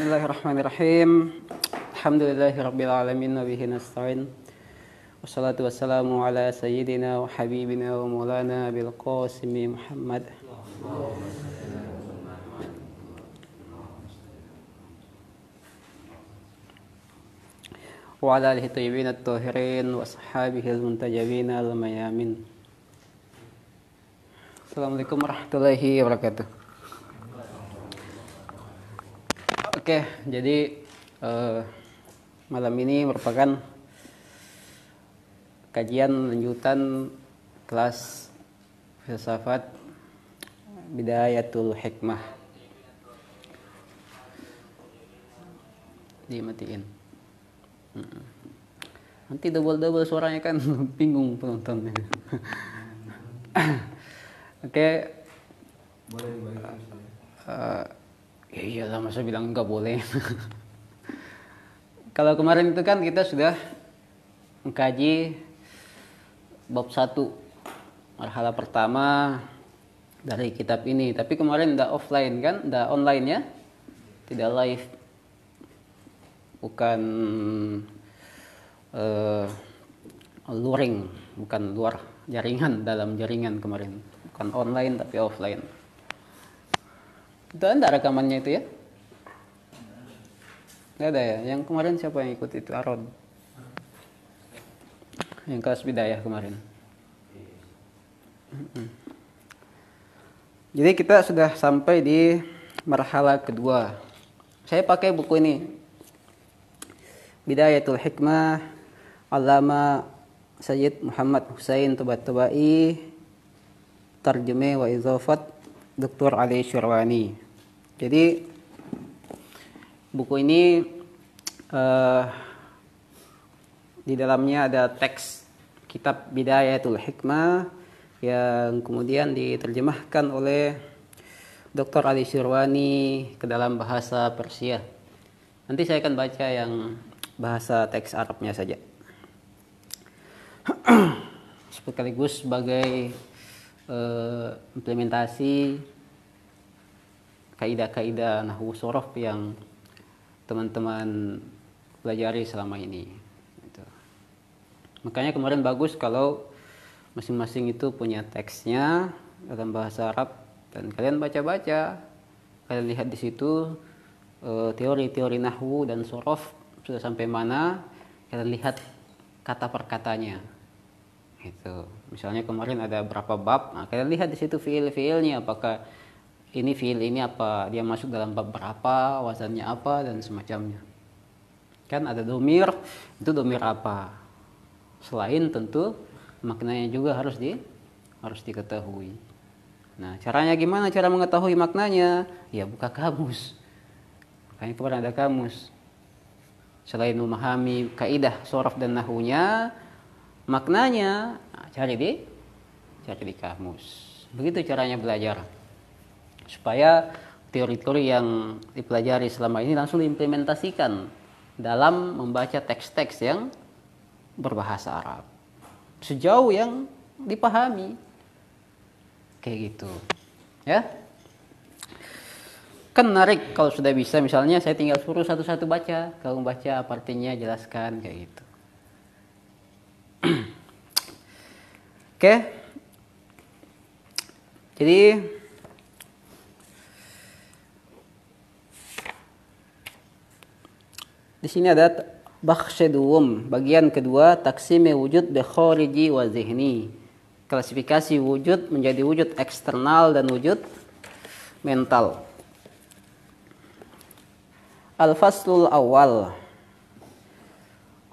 بسم الله الرحمن الرحيم الحمد لله رب العالمين وبه نستعين والصلاة والسلام على سيدنا وحبيبنا ومولانا بالقاسم محمد وعلى آله الطيبين الطاهرين وأصحابه المنتجبين الميامين السلام عليكم ورحمة الله وبركاته Oke, jadi uh, malam ini merupakan kajian lanjutan kelas filsafat Bidayatul Hikmah. Dimatiin. Hmm. Nanti double-double suaranya kan bingung penonton. Oke. Uh, ya iyalah masa bilang nggak boleh kalau kemarin itu kan kita sudah mengkaji bab 1 marhala pertama dari kitab ini tapi kemarin udah offline kan udah online ya tidak live bukan uh, luring bukan luar jaringan dalam jaringan kemarin bukan online tapi offline itu ada rekamannya itu ya? Tidak ada ya? Yang kemarin siapa yang ikut itu? Aron. Yang kelas bidayah kemarin. Jadi kita sudah sampai di marhala kedua. Saya pakai buku ini. Bidayatul Hikmah Alama Sayyid Muhammad Husain Tubat Tubai Tarjumi wa Izzafat Dr. Ali Syurwani. Jadi buku ini uh, di dalamnya ada teks kitab Bidayatul Hikmah yang kemudian diterjemahkan oleh Dr. Ali Syirwani ke dalam bahasa Persia. Nanti saya akan baca yang bahasa teks Arabnya saja. Sekaligus sebagai uh, implementasi kaidah-kaidah nahwu sorof yang teman-teman pelajari selama ini. Gitu. Makanya kemarin bagus kalau masing-masing itu punya teksnya dalam bahasa Arab dan kalian baca-baca, kalian lihat di situ eh, teori-teori nahwu dan sorof sudah sampai mana, kalian lihat kata perkatanya itu. Misalnya kemarin ada berapa bab, nah kita lihat di situ fiil-fiilnya apakah ini fiil ini apa, dia masuk dalam bab berapa, wazannya apa dan semacamnya. Kan ada domir, itu domir apa? Selain tentu maknanya juga harus di harus diketahui. Nah, caranya gimana cara mengetahui maknanya? Ya buka kamus. Makanya kemarin ada kamus. Selain memahami kaidah sorof dan nahunya, maknanya cari di cari di kamus begitu caranya belajar supaya teori-teori yang dipelajari selama ini langsung diimplementasikan dalam membaca teks-teks yang berbahasa Arab sejauh yang dipahami kayak gitu ya kan menarik kalau sudah bisa misalnya saya tinggal suruh satu-satu baca kalau baca apa artinya jelaskan kayak gitu Oke. Jadi di sini ada bakhshaduwum bagian kedua taksime wujud bi khariji wa zihni. Klasifikasi wujud menjadi wujud eksternal dan wujud mental. Al-faslul awal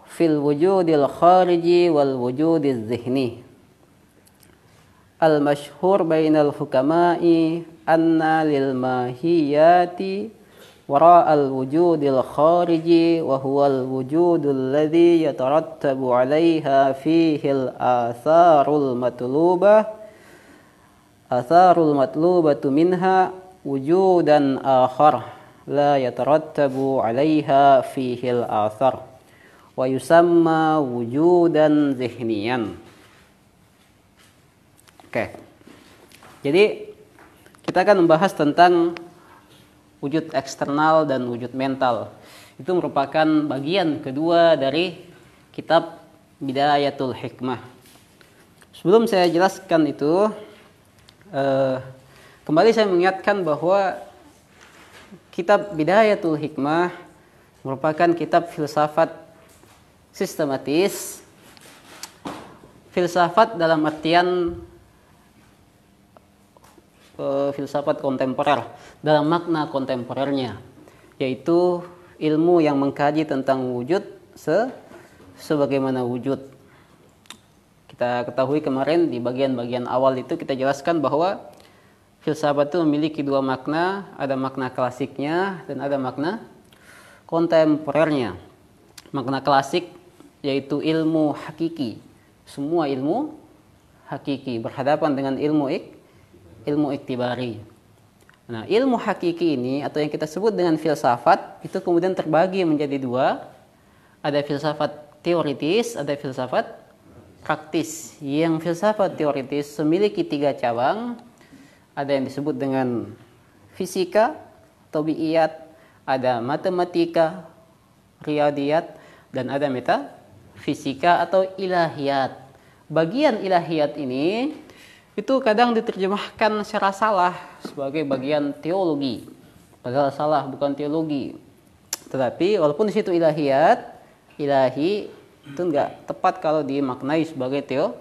fil wujudil khariji wal wujudil zihni المشهور بين الحكماء أن للماهيات وراء الوجود الخارجي وهو الوجود الذي يترتب عليها فيه الآثار المطلوبة آثار المطلوبة منها وجودا آخر لا يترتب عليها فيه الآثار ويسمى وجودا ذهنيا Oke. Jadi kita akan membahas tentang wujud eksternal dan wujud mental. Itu merupakan bagian kedua dari kitab Bidayatul Hikmah. Sebelum saya jelaskan itu, eh, kembali saya mengingatkan bahwa kitab Bidayatul Hikmah merupakan kitab filsafat sistematis filsafat dalam artian e, filsafat kontemporer dalam makna kontemporernya yaitu ilmu yang mengkaji tentang wujud se sebagaimana wujud. Kita ketahui kemarin di bagian-bagian awal itu kita jelaskan bahwa filsafat itu memiliki dua makna, ada makna klasiknya dan ada makna kontemporernya. Makna klasik yaitu ilmu hakiki. Semua ilmu hakiki berhadapan dengan ilmu ik ilmu iktibari. Nah, ilmu hakiki ini atau yang kita sebut dengan filsafat itu kemudian terbagi menjadi dua. Ada filsafat teoritis, ada filsafat praktis. Yang filsafat teoritis memiliki tiga cabang. Ada yang disebut dengan fisika, tobiiyat, ada matematika, riadiat, dan ada meta fisika atau ilahiyat. Bagian ilahiyat ini itu kadang diterjemahkan secara salah sebagai bagian teologi. Padahal salah bukan teologi. Tetapi walaupun di situ ilahiyat, ilahi itu enggak tepat kalau dimaknai sebagai teo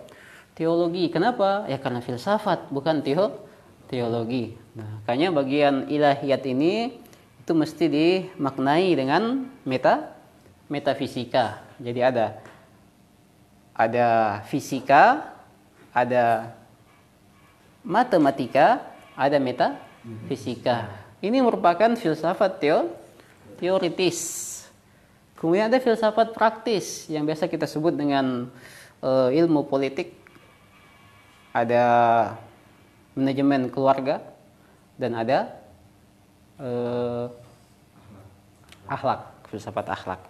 teologi. Kenapa? Ya karena filsafat bukan teo teologi. Nah, makanya bagian ilahiyat ini itu mesti dimaknai dengan meta metafisika. Jadi ada ada fisika, ada matematika, ada meta, fisika. Hmm. Ini merupakan filsafat teo, teoritis. Kemudian ada filsafat praktis yang biasa kita sebut dengan uh, ilmu politik. Ada manajemen keluarga dan ada uh, akhlak, filsafat akhlak.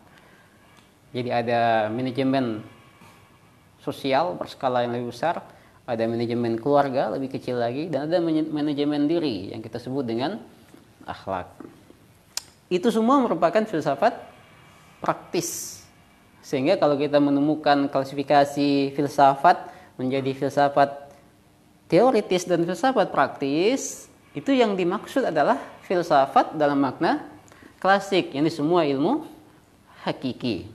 Jadi ada manajemen sosial berskala yang lebih besar, ada manajemen keluarga lebih kecil lagi, dan ada manajemen diri yang kita sebut dengan akhlak. Itu semua merupakan filsafat praktis. Sehingga kalau kita menemukan klasifikasi filsafat menjadi filsafat teoritis dan filsafat praktis, itu yang dimaksud adalah filsafat dalam makna klasik, ini semua ilmu hakiki.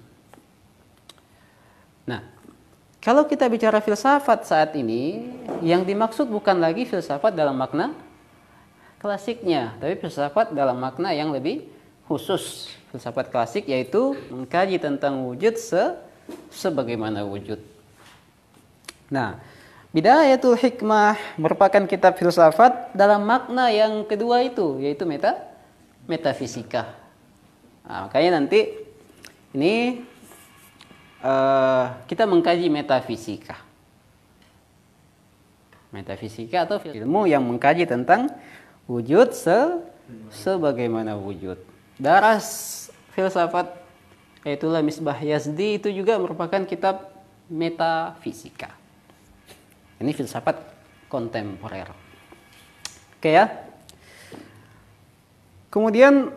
Kalau kita bicara filsafat saat ini, yang dimaksud bukan lagi filsafat dalam makna klasiknya, tapi filsafat dalam makna yang lebih khusus. Filsafat klasik yaitu mengkaji tentang wujud se sebagaimana wujud. Nah, Bidayatul Hikmah merupakan kitab filsafat dalam makna yang kedua itu, yaitu meta metafisika. Nah, makanya nanti ini Eh, kita mengkaji metafisika. Metafisika atau ilmu yang mengkaji tentang wujud se sebagaimana wujud. Daras filsafat yaitu Misbah Yazdi itu juga merupakan kitab metafisika. Ini filsafat kontemporer. Oke ya. Kemudian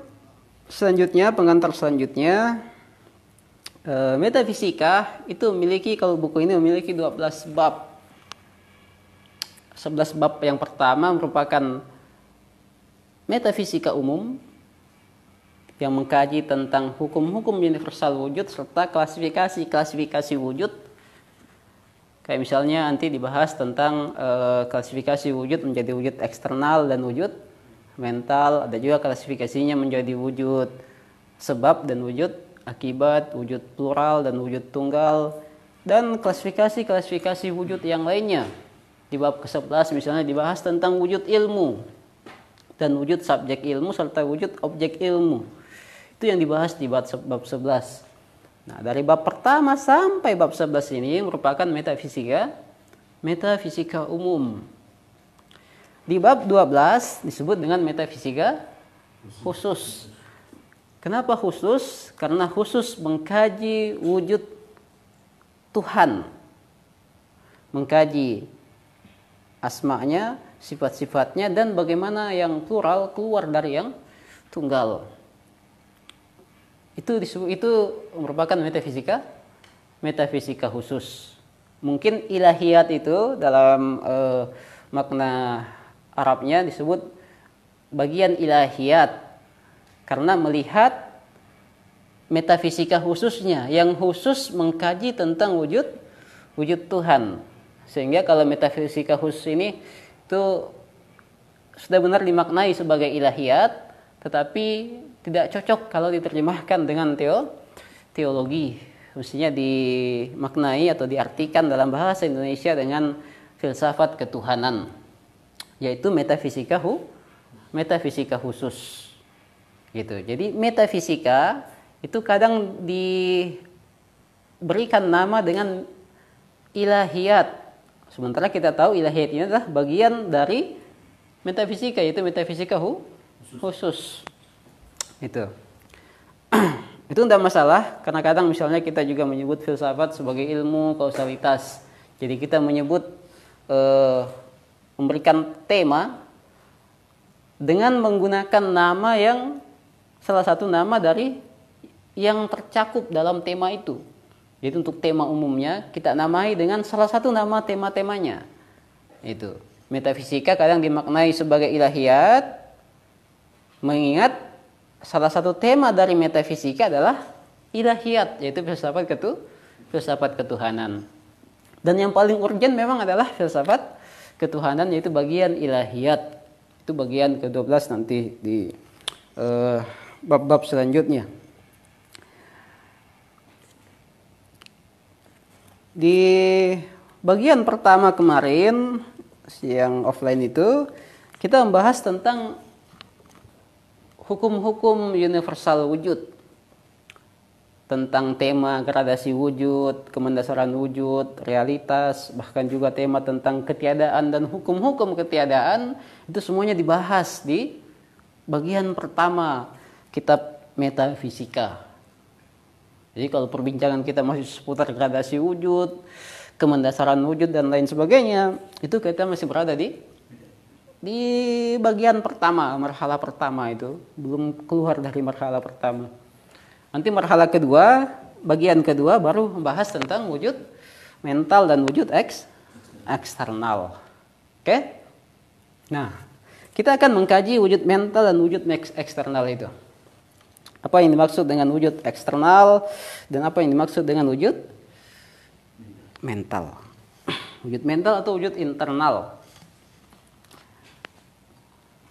selanjutnya pengantar selanjutnya Eh, metafisika itu memiliki kalau buku ini memiliki 12 bab. 11 bab yang pertama merupakan metafisika umum yang mengkaji tentang hukum-hukum universal wujud serta klasifikasi-klasifikasi wujud. Kayak misalnya nanti dibahas tentang e, klasifikasi wujud menjadi wujud eksternal dan wujud mental, ada juga klasifikasinya menjadi wujud sebab dan wujud akibat, wujud plural dan wujud tunggal, dan klasifikasi-klasifikasi wujud yang lainnya. Di bab ke-11 misalnya dibahas tentang wujud ilmu dan wujud subjek ilmu serta wujud objek ilmu. Itu yang dibahas di bab 11. Nah, dari bab pertama sampai bab 11 ini merupakan metafisika, metafisika umum. Di bab 12 disebut dengan metafisika khusus. Kenapa khusus? Karena khusus mengkaji wujud Tuhan. Mengkaji asmanya, sifat-sifatnya, dan bagaimana yang plural keluar dari yang tunggal. Itu disebut itu merupakan metafisika, metafisika khusus. Mungkin ilahiyat itu dalam eh, makna Arabnya disebut bagian ilahiyat karena melihat metafisika khususnya yang khusus mengkaji tentang wujud wujud Tuhan. Sehingga kalau metafisika khusus ini itu sudah benar dimaknai sebagai ilahiyat tetapi tidak cocok kalau diterjemahkan dengan teo, teologi. Mestinya dimaknai atau diartikan dalam bahasa Indonesia dengan filsafat ketuhanan yaitu metafisika hu, metafisika khusus gitu. Jadi metafisika itu kadang diberikan nama dengan ilahiyat. Sementara kita tahu ilahiyat ini adalah bagian dari metafisika, yaitu metafisika hu, khusus. Gitu. Itu. itu tidak masalah, karena kadang misalnya kita juga menyebut filsafat sebagai ilmu kausalitas. Jadi kita menyebut eh, memberikan tema dengan menggunakan nama yang salah satu nama dari yang tercakup dalam tema itu. Jadi untuk tema umumnya kita namai dengan salah satu nama tema-temanya. Itu. Metafisika kadang dimaknai sebagai ilahiyat mengingat salah satu tema dari metafisika adalah ilahiyat yaitu filsafat ketu filsafat ketuhanan. Dan yang paling urgen memang adalah filsafat ketuhanan yaitu bagian ilahiyat. Itu bagian ke-12 nanti di uh, bab-bab selanjutnya. Di bagian pertama kemarin yang offline itu kita membahas tentang hukum-hukum universal wujud tentang tema gradasi wujud, kemendasaran wujud, realitas, bahkan juga tema tentang ketiadaan dan hukum-hukum ketiadaan itu semuanya dibahas di bagian pertama kitab metafisika. Jadi kalau perbincangan kita masih seputar gradasi wujud, kemendasaran wujud dan lain sebagainya, itu kita masih berada di di bagian pertama, marhala pertama itu, belum keluar dari marhala pertama. Nanti marhala kedua, bagian kedua baru membahas tentang wujud mental dan wujud eks eksternal. Oke? Okay? Nah, kita akan mengkaji wujud mental dan wujud eksternal itu. Apa yang dimaksud dengan wujud eksternal dan apa yang dimaksud dengan wujud mental. Wujud mental atau wujud internal.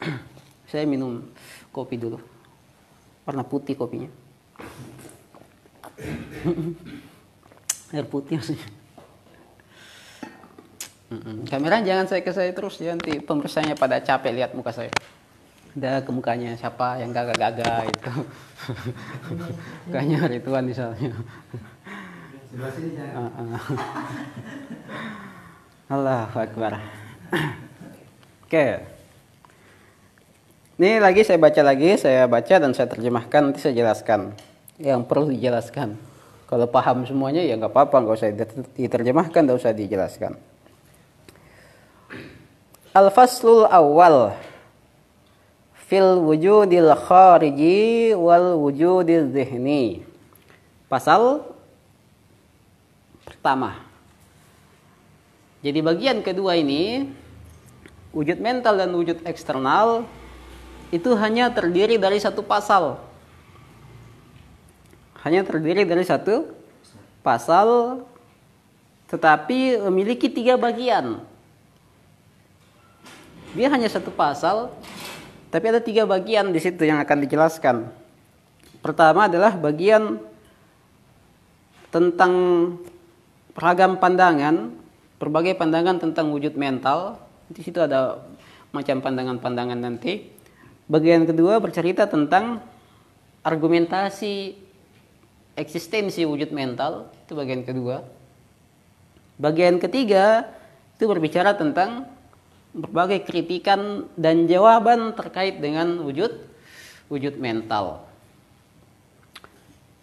Saya minum kopi dulu. Warna putih kopinya. Air putih maksudnya. Kamera jangan saya ke saya terus ya nanti pemirsanya pada capek lihat muka saya ada kemukanya siapa yang gagah-gagah itu mukanya Rituan misalnya ya. Allah Akbar oke ini lagi saya baca lagi saya baca dan saya terjemahkan nanti saya jelaskan yang perlu dijelaskan kalau paham semuanya ya nggak apa-apa nggak usah diterjemahkan nggak usah dijelaskan Al-Faslul Awal fil wujudil khariji wal wujudil zihni. Pasal pertama. Jadi bagian kedua ini wujud mental dan wujud eksternal itu hanya terdiri dari satu pasal. Hanya terdiri dari satu pasal tetapi memiliki tiga bagian. Dia hanya satu pasal tapi ada tiga bagian di situ yang akan dijelaskan. Pertama adalah bagian tentang ragam pandangan, berbagai pandangan tentang wujud mental. Di situ ada macam pandangan-pandangan nanti. Bagian kedua bercerita tentang argumentasi eksistensi wujud mental, itu bagian kedua. Bagian ketiga itu berbicara tentang berbagai kritikan dan jawaban terkait dengan wujud wujud mental.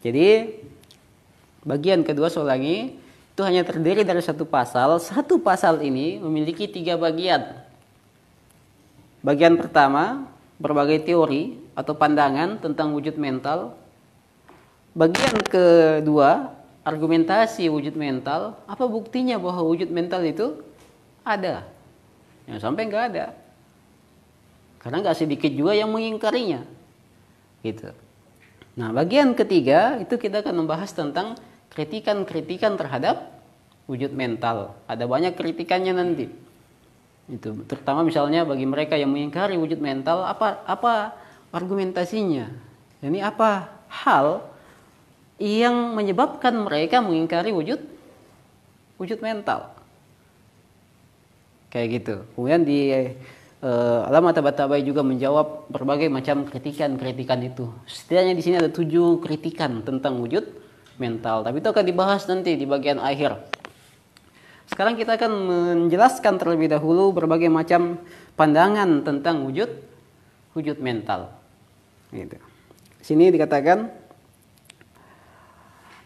Jadi bagian kedua Solangi itu hanya terdiri dari satu pasal. Satu pasal ini memiliki tiga bagian. Bagian pertama berbagai teori atau pandangan tentang wujud mental. Bagian kedua argumentasi wujud mental. Apa buktinya bahwa wujud mental itu ada? ya, sampai nggak ada karena nggak sedikit juga yang mengingkarinya gitu nah bagian ketiga itu kita akan membahas tentang kritikan-kritikan terhadap wujud mental ada banyak kritikannya nanti itu terutama misalnya bagi mereka yang mengingkari wujud mental apa apa argumentasinya ini apa hal yang menyebabkan mereka mengingkari wujud wujud mental Kayak gitu. Kemudian di uh, Alamat Tabatabai juga menjawab berbagai macam kritikan-kritikan itu. Setidaknya di sini ada tujuh kritikan tentang wujud mental. Tapi itu akan dibahas nanti di bagian akhir. Sekarang kita akan menjelaskan terlebih dahulu berbagai macam pandangan tentang wujud wujud mental. Gitu. Sini dikatakan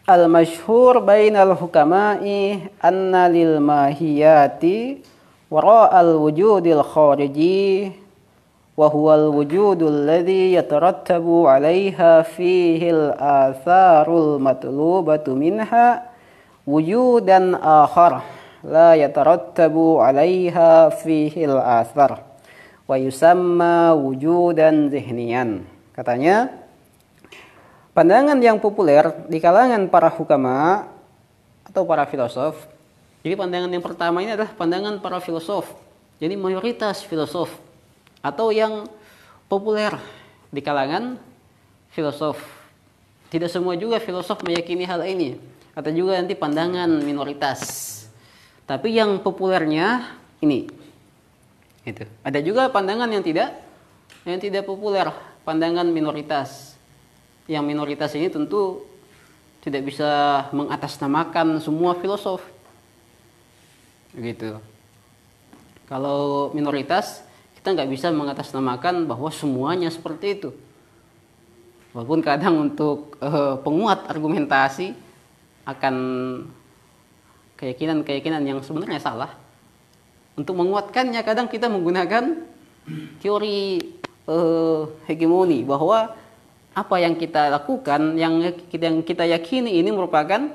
al-mashhur bainal hukama'i anna lil mahiyati wara'al wujudil khariji wa huwal wujudul ladzi yatarattabu 'alaiha fihi al-atharul matlubatu minha wujudan akhar la yatarattabu 'alaiha fihi al-athar wa yusamma wujudan zihniyan katanya pandangan yang populer di kalangan para hukama atau para filosof jadi pandangan yang pertama ini adalah pandangan para filosof. Jadi mayoritas filosof atau yang populer di kalangan filosof. Tidak semua juga filosof meyakini hal ini atau juga nanti pandangan minoritas. Tapi yang populernya ini. Itu. Ada juga pandangan yang tidak yang tidak populer, pandangan minoritas. Yang minoritas ini tentu tidak bisa mengatasnamakan semua filosof gitu kalau minoritas kita nggak bisa mengatasnamakan bahwa semuanya seperti itu walaupun kadang untuk uh, penguat argumentasi akan keyakinan-keyakinan yang sebenarnya salah untuk menguatkannya kadang kita menggunakan teori uh, hegemoni bahwa apa yang kita lakukan yang yang kita yakini ini merupakan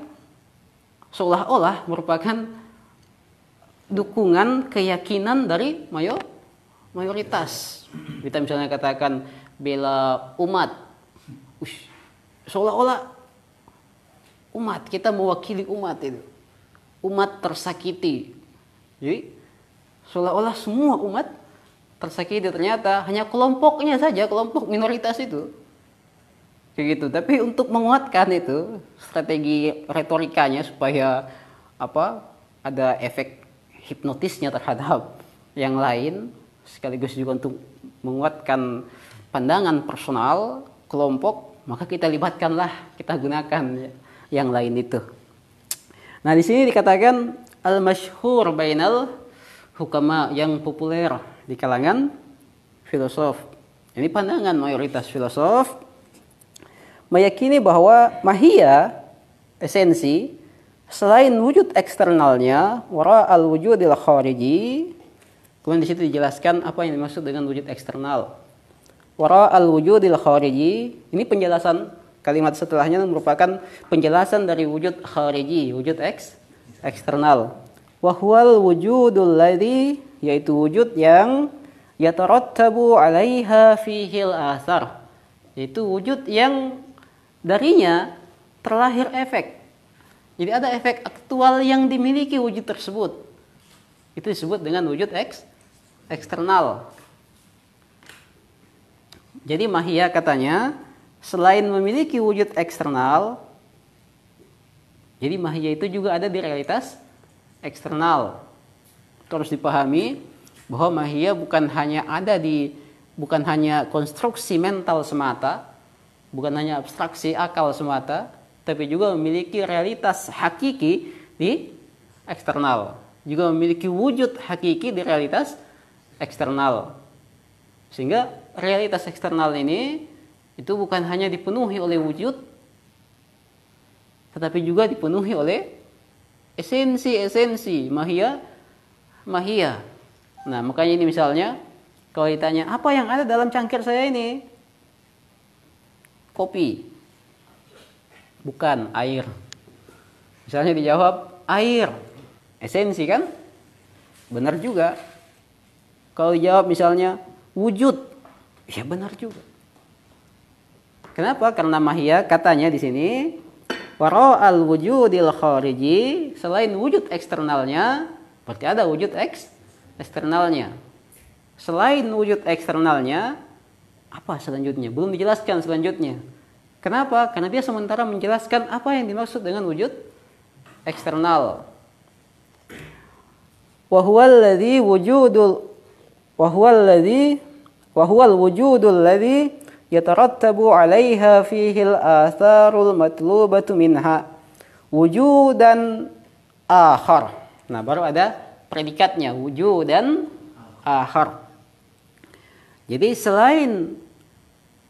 seolah-olah merupakan dukungan keyakinan dari mayor mayoritas. Kita misalnya katakan bela umat. Seolah-olah umat kita mewakili umat itu. Umat tersakiti. Jadi seolah-olah semua umat tersakiti ternyata hanya kelompoknya saja, kelompok minoritas itu. Kayak gitu. Tapi untuk menguatkan itu strategi retorikanya supaya apa? ada efek hipnotisnya terhadap yang lain sekaligus juga untuk menguatkan pandangan personal kelompok maka kita libatkanlah kita gunakan yang lain itu nah di sini dikatakan al mashhur bainal hukama yang populer di kalangan filosof ini pandangan mayoritas filosof meyakini bahwa mahia esensi Selain wujud eksternalnya, wara al wujudil khariji, kemudian di situ dijelaskan apa yang dimaksud dengan wujud eksternal. Wara al wujudil khariji, ini penjelasan kalimat setelahnya merupakan penjelasan dari wujud khariji, wujud eks, eksternal. Wahwal wujudul ladhi, yaitu wujud yang yatarattabu alaiha fihil asar. Yaitu wujud yang darinya terlahir efek jadi ada efek aktual yang dimiliki wujud tersebut. Itu disebut dengan wujud eks, eksternal. Jadi mahia katanya, selain memiliki wujud eksternal, jadi mahia itu juga ada di realitas eksternal. Terus dipahami bahwa mahia bukan hanya ada di bukan hanya konstruksi mental semata, bukan hanya abstraksi akal semata, tapi juga memiliki realitas hakiki di eksternal. Juga memiliki wujud hakiki di realitas eksternal. Sehingga realitas eksternal ini itu bukan hanya dipenuhi oleh wujud tetapi juga dipenuhi oleh esensi-esensi mahia mahia. Nah, makanya ini misalnya kalau ditanya apa yang ada dalam cangkir saya ini? Kopi bukan air misalnya dijawab air esensi kan benar juga kalau dijawab misalnya wujud ya benar juga kenapa karena mahia katanya di sini waro al wujudil khariji selain wujud eksternalnya berarti ada wujud eks eksternalnya selain wujud eksternalnya apa selanjutnya belum dijelaskan selanjutnya Kenapa? Karena dia sementara menjelaskan apa yang dimaksud dengan wujud eksternal. wujudul wujudul alaiha fihi al-atharul Nah, baru ada predikatnya wujudan akhar. Jadi selain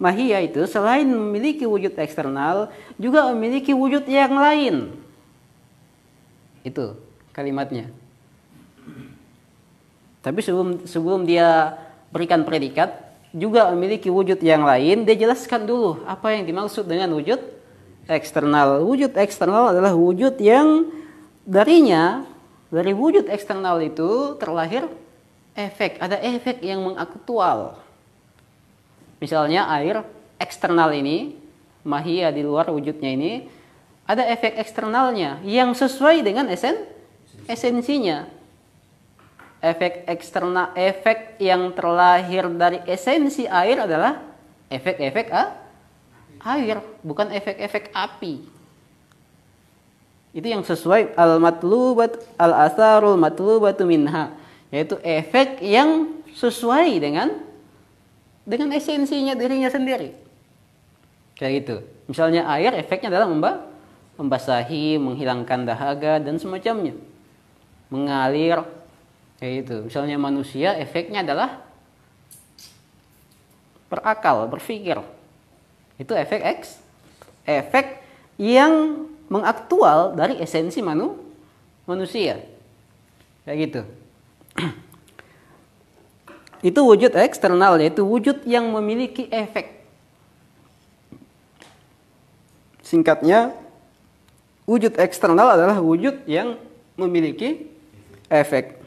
Mahia itu selain memiliki wujud eksternal, juga memiliki wujud yang lain. Itu kalimatnya. Tapi sebelum sebelum dia berikan predikat, juga memiliki wujud yang lain, dia jelaskan dulu apa yang dimaksud dengan wujud eksternal. Wujud eksternal adalah wujud yang darinya, dari wujud eksternal itu terlahir efek, ada efek yang mengaktual Misalnya air eksternal ini, mahia ya, di luar wujudnya ini, ada efek eksternalnya yang sesuai dengan esen esensinya. Efek eksternal efek yang terlahir dari esensi air adalah efek-efek a air, bukan efek-efek api. Itu yang sesuai al-matlubat al-asarul matlubatu minha, yaitu efek yang sesuai dengan dengan esensinya dirinya sendiri. Kayak gitu. Misalnya air efeknya adalah membah membasahi, menghilangkan dahaga dan semacamnya. Mengalir kayak gitu. Misalnya manusia efeknya adalah berakal, berpikir. Itu efek X. Efek yang mengaktual dari esensi manu manusia. Kayak gitu. Itu wujud eksternal, yaitu wujud yang memiliki efek. Singkatnya, wujud eksternal adalah wujud yang memiliki efek.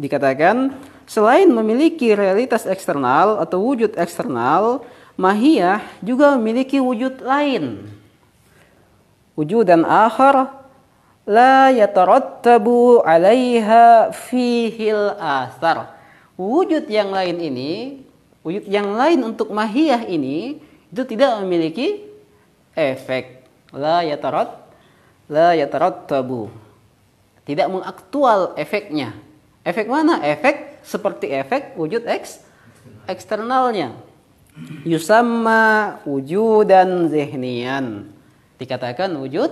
Dikatakan, selain memiliki realitas eksternal atau wujud eksternal, mahiyah juga memiliki wujud lain. Wujud dan akhir la yatarattabu alaiha fihil athar wujud yang lain ini, wujud yang lain untuk mahiyah ini itu tidak memiliki efek. La yatarot, la yatarot tabu. Tidak mengaktual efeknya. Efek mana? Efek seperti efek wujud eks, eksternalnya. wujud dan zihnian. Dikatakan wujud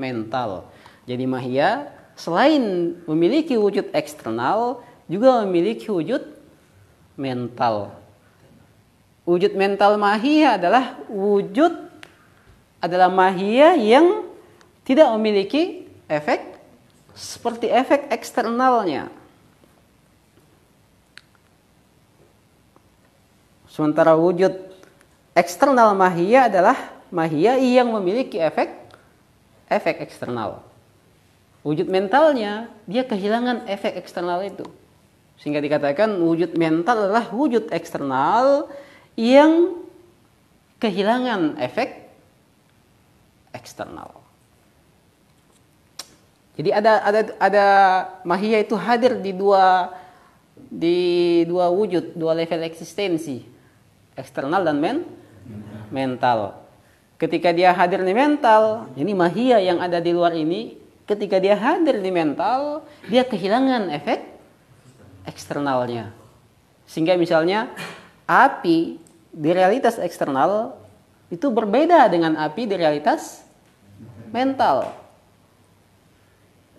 mental. Jadi mahiyah selain memiliki wujud eksternal, juga memiliki wujud mental. Wujud mental mahia adalah wujud adalah mahia yang tidak memiliki efek seperti efek eksternalnya. Sementara wujud eksternal mahia adalah mahia yang memiliki efek efek eksternal. Wujud mentalnya dia kehilangan efek eksternal itu. Sehingga dikatakan wujud mental adalah wujud eksternal yang kehilangan efek eksternal. Jadi ada ada ada mahia itu hadir di dua di dua wujud, dua level eksistensi, eksternal dan men mental. Ketika dia hadir di mental, ini mahia yang ada di luar ini, ketika dia hadir di mental, dia kehilangan efek eksternalnya. Sehingga misalnya api di realitas eksternal itu berbeda dengan api di realitas mental.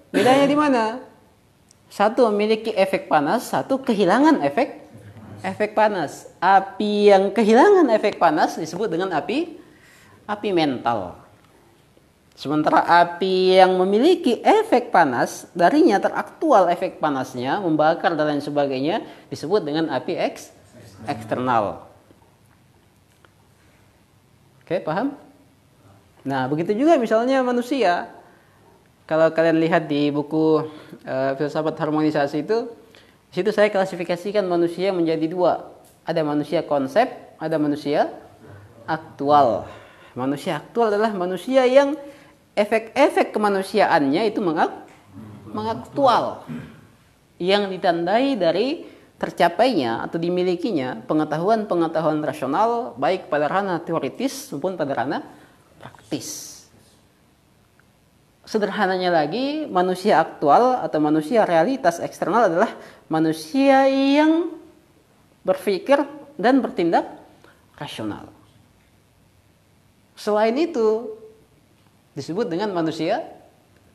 Bedanya di mana? Satu memiliki efek panas, satu kehilangan efek efek panas. Api yang kehilangan efek panas disebut dengan api api mental. Sementara api yang memiliki efek panas, darinya teraktual efek panasnya, membakar dan lain sebagainya, disebut dengan api eks eksternal. Oke, paham? Nah, begitu juga misalnya manusia. Kalau kalian lihat di buku uh, filsafat harmonisasi itu, di situ saya klasifikasikan manusia menjadi dua. Ada manusia konsep, ada manusia aktual. Manusia aktual adalah manusia yang efek-efek kemanusiaannya itu mengak mengaktual yang ditandai dari tercapainya atau dimilikinya pengetahuan-pengetahuan rasional baik pada ranah teoritis maupun pada ranah praktis. Sederhananya lagi, manusia aktual atau manusia realitas eksternal adalah manusia yang berpikir dan bertindak rasional. Selain itu, disebut dengan manusia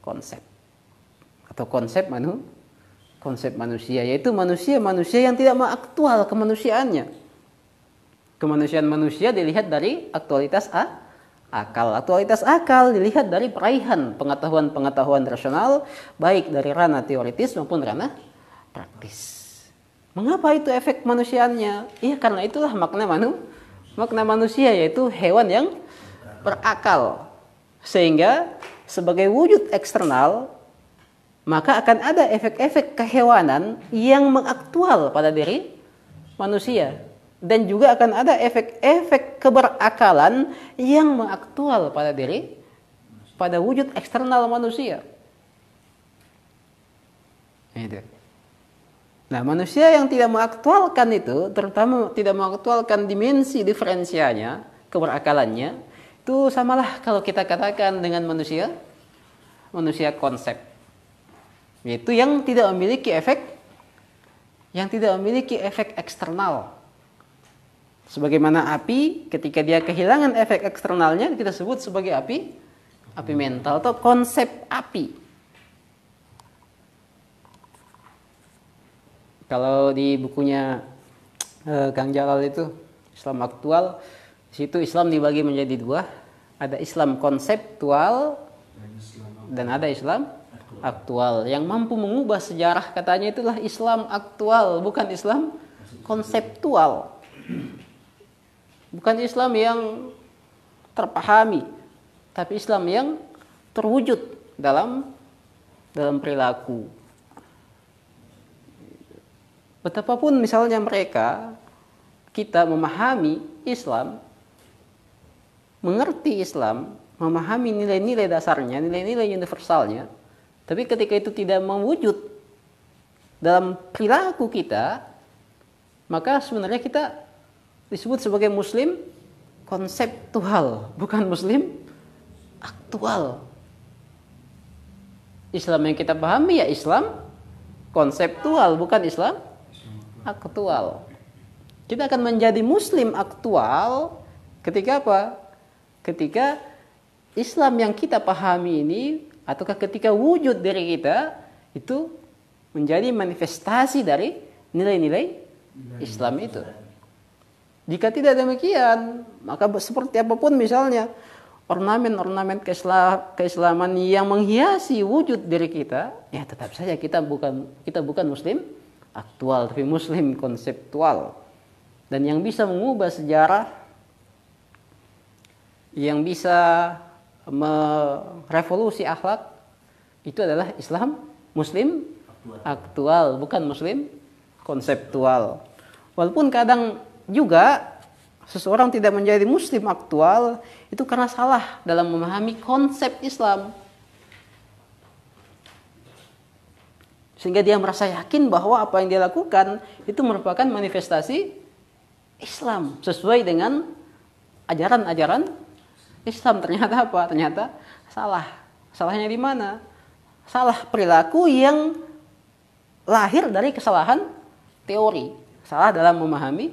konsep atau konsep manu konsep manusia yaitu manusia-manusia yang tidak aktual kemanusiaannya. Kemanusiaan manusia dilihat dari aktualitas A, akal. Aktualitas akal dilihat dari peraihan pengetahuan-pengetahuan rasional baik dari ranah teoritis maupun ranah praktis. Mengapa itu efek manusiaannya? Iya karena itulah makna manu makna manusia yaitu hewan yang berakal sehingga sebagai wujud eksternal maka akan ada efek-efek kehewanan yang mengaktual pada diri manusia dan juga akan ada efek-efek keberakalan yang mengaktual pada diri pada wujud eksternal manusia. Itu. Nah, manusia yang tidak mengaktualkan itu, terutama tidak mengaktualkan dimensi diferensianya, keberakalannya, itu samalah kalau kita katakan dengan manusia, manusia konsep. Yaitu yang tidak memiliki efek, yang tidak memiliki efek eksternal. Sebagaimana api, ketika dia kehilangan efek eksternalnya, kita sebut sebagai api, api mental atau konsep api. Kalau di bukunya eh, Kang Jalal itu Islam aktual situ Islam dibagi menjadi dua, ada Islam konseptual dan ada Islam aktual. Yang mampu mengubah sejarah katanya itulah Islam aktual, bukan Islam konseptual. Bukan Islam yang terpahami, tapi Islam yang terwujud dalam dalam perilaku. Betapapun misalnya mereka kita memahami Islam mengerti Islam, memahami nilai-nilai dasarnya, nilai-nilai universalnya, tapi ketika itu tidak mewujud dalam perilaku kita, maka sebenarnya kita disebut sebagai muslim konseptual, bukan muslim aktual. Islam yang kita pahami ya Islam konseptual, bukan Islam aktual. Kita akan menjadi muslim aktual ketika apa? ketika Islam yang kita pahami ini ataukah ketika wujud dari kita itu menjadi manifestasi dari nilai-nilai Islam itu. Jika tidak demikian, maka seperti apapun misalnya ornamen-ornamen keislaman yang menghiasi wujud diri kita, ya tetap saja kita bukan kita bukan muslim aktual tapi muslim konseptual. Dan yang bisa mengubah sejarah yang bisa merevolusi akhlak itu adalah Islam Muslim aktual, bukan Muslim konseptual. Walaupun kadang juga seseorang tidak menjadi Muslim aktual itu karena salah dalam memahami konsep Islam. Sehingga dia merasa yakin bahwa apa yang dia lakukan itu merupakan manifestasi Islam sesuai dengan ajaran-ajaran Islam ternyata apa ternyata salah salahnya di mana salah perilaku yang lahir dari kesalahan teori salah dalam memahami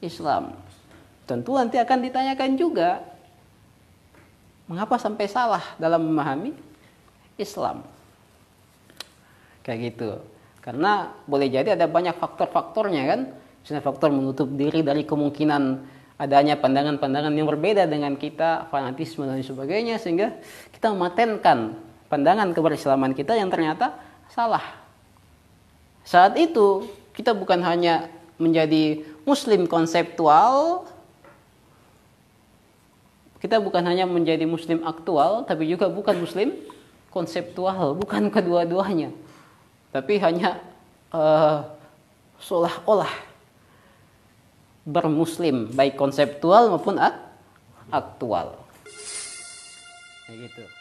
Islam tentu nanti akan ditanyakan juga mengapa sampai salah dalam memahami Islam kayak gitu karena boleh jadi ada banyak faktor-faktornya kan misalnya faktor menutup diri dari kemungkinan adanya pandangan-pandangan yang berbeda dengan kita, fanatisme dan sebagainya, sehingga kita mematenkan pandangan keberislaman kita yang ternyata salah. Saat itu kita bukan hanya menjadi muslim konseptual, kita bukan hanya menjadi muslim aktual, tapi juga bukan muslim konseptual, bukan kedua-duanya. Tapi hanya uh, seolah-olah bermuslim baik konseptual maupun aktual. Kayak gitu.